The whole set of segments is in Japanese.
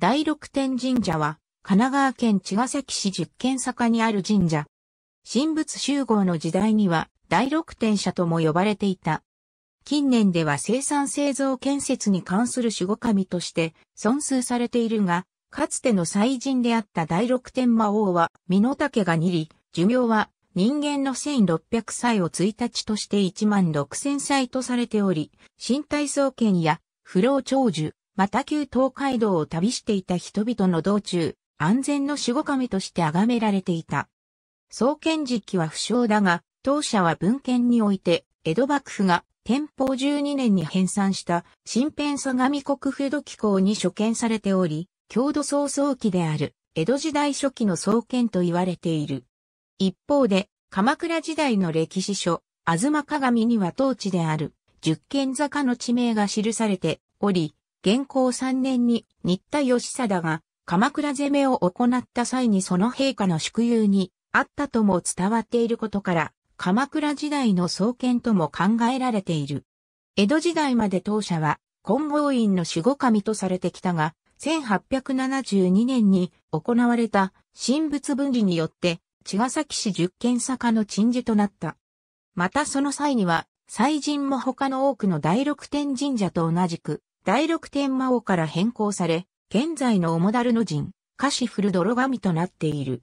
第六天神社は、神奈川県茅ヶ崎市十軒坂にある神社。神仏集合の時代には、第六天社とも呼ばれていた。近年では生産製造建設に関する守護神として、尊崇されているが、かつての祭神であった第六天魔王は、身の丈が2里、寿命は、人間の1600歳を1日として1万6000歳とされており、身体創建や、不老長寿、また旧東海道を旅していた人々の道中、安全の守護神として崇められていた。創建時期は不詳だが、当社は文献において、江戸幕府が天保12年に編纂した新編相模国府土機構に所見されており、郷土創創期である江戸時代初期の創建と言われている。一方で、鎌倉時代の歴史書、東鏡には当地である十軒坂の地名が記されており、元寇3年に新田義貞が鎌倉攻めを行った際にその陛下の宿友にあったとも伝わっていることから、鎌倉時代の創建とも考えられている。江戸時代まで当社は、金剛院の守護神とされてきたが、1872年に行われた神仏分離によって、茅ヶ崎市十軒坂の鎮守となった。またその際には、祭神も他の多くの第六天神社と同じく、第六天魔王から変更され、現在のオモダルの人、カシフルドロガミとなっている。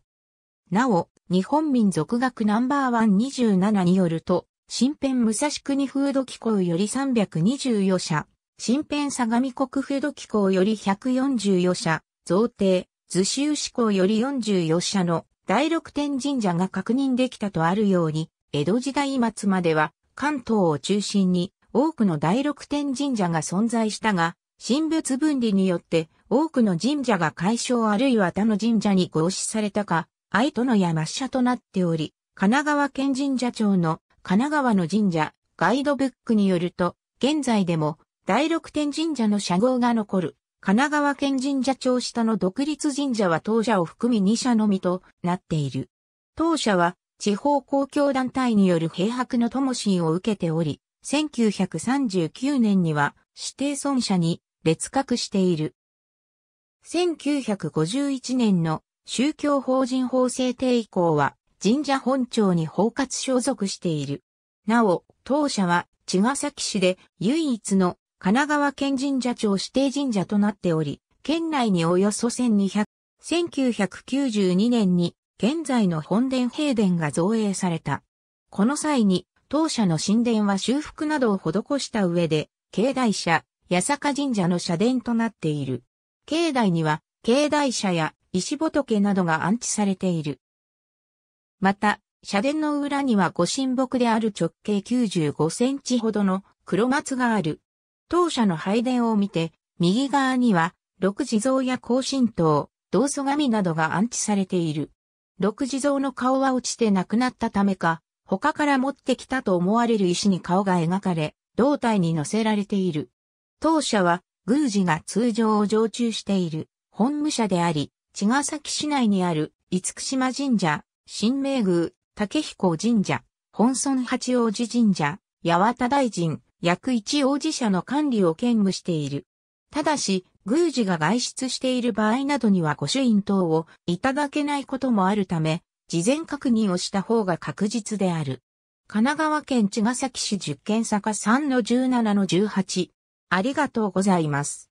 なお、日本民族学ナンバーワン27によると、新編武蔵国風土機構より324社、新編相模国風土機構より144社、贈呈、図州志向より44社の第六天神社が確認できたとあるように、江戸時代末までは関東を中心に多くの第六天神社が存在したが、神仏分離によって多くの神社が解消あるいは他の神社に合祀されたか、愛との山社となっており、神奈川県神社庁の神奈川の神社ガイドブックによると、現在でも第六天神社の社号が残る神奈川県神社庁下の独立神社は当社を含み2社のみとなっている。当社は地方公共団体による閉泊の灯を受けており、1939年には指定尊者に列格している。1951年の宗教法人法制定以降は神社本庁に包括所属している。なお、当社は茅ヶ崎市で唯一の神奈川県神社庁指定神社となっており、県内におよそ1200、1992年に現在の本殿平殿が造営された。この際に当社の神殿は修復などを施した上で、境内社、八坂神社の社殿となっている。境内には、境内社や石仏などが安置されている。また、社殿の裏には御神木である直径95センチほどの黒松がある。当社の拝殿を見て、右側には、六地蔵や高神塔、道祖神などが安置されている。六地蔵の顔は落ちて亡くなったためか、他から持ってきたと思われる石に顔が描かれ、胴体に乗せられている。当社は、宮司が通常を常駐している本武者であり、茅ヶ崎市内にある厳島神社、新明宮、竹彦神社、本村八王子神社、八幡大臣、約一王子社の管理を兼務している。ただし、宮司が外出している場合などには御朱印等をいただけないこともあるため、事前確認をした方が確実である。神奈川県茅ヶ崎市10県坂3の17の18。ありがとうございます。